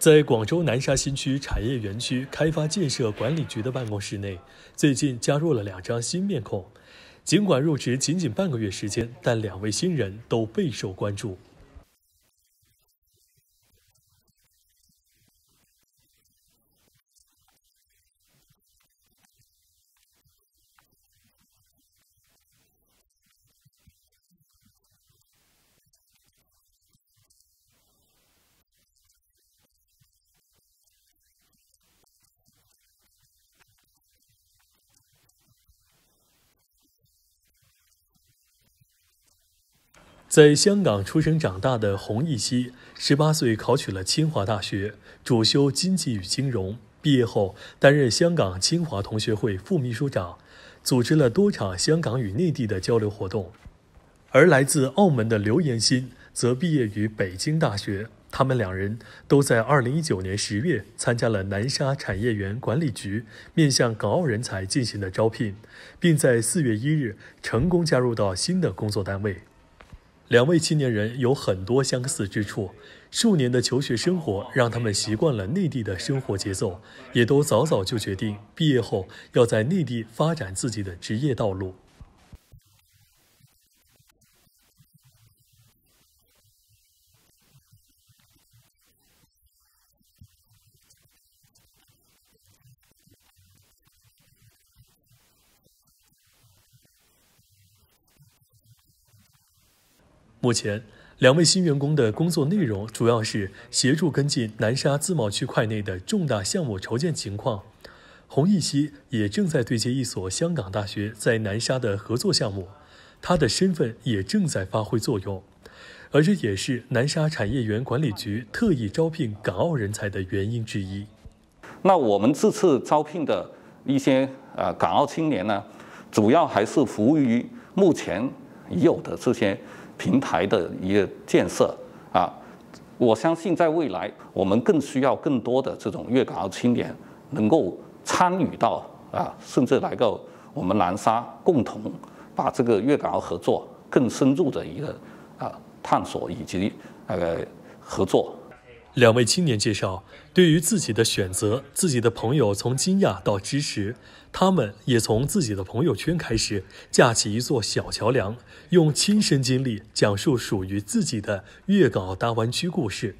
在广州南沙新区产业园区开发建设管理局的办公室内，最近加入了两张新面孔。尽管入职仅仅半个月时间，但两位新人都备受关注。在香港出生长大的洪毅熙，十八岁考取了清华大学，主修经济与金融。毕业后，担任香港清华同学会副秘书长，组织了多场香港与内地的交流活动。而来自澳门的刘延新则毕业于北京大学。他们两人都在二零一九年十月参加了南沙产业园管理局面向港澳人才进行的招聘，并在四月一日成功加入到新的工作单位。两位青年人有很多相似之处，数年的求学生活让他们习惯了内地的生活节奏，也都早早就决定毕业后要在内地发展自己的职业道路。目前，两位新员工的工作内容主要是协助跟进南沙自贸区块内的重大项目筹建情况。洪毅熙也正在对接一所香港大学在南沙的合作项目，他的身份也正在发挥作用。而这也是南沙产业园管理局特意招聘港澳人才的原因之一。那我们这次招聘的一些呃港澳青年呢，主要还是服务于目前已有的这些。平台的一个建设啊，我相信在未来，我们更需要更多的这种粤港澳青年能够参与到啊，甚至来到我们南沙，共同把这个粤港澳合作更深入的一个啊探索以及那个合作。两位青年介绍，对于自己的选择，自己的朋友从惊讶到支持，他们也从自己的朋友圈开始架起一座小桥梁，用亲身经历讲述属于自己的粤港澳大湾区故事。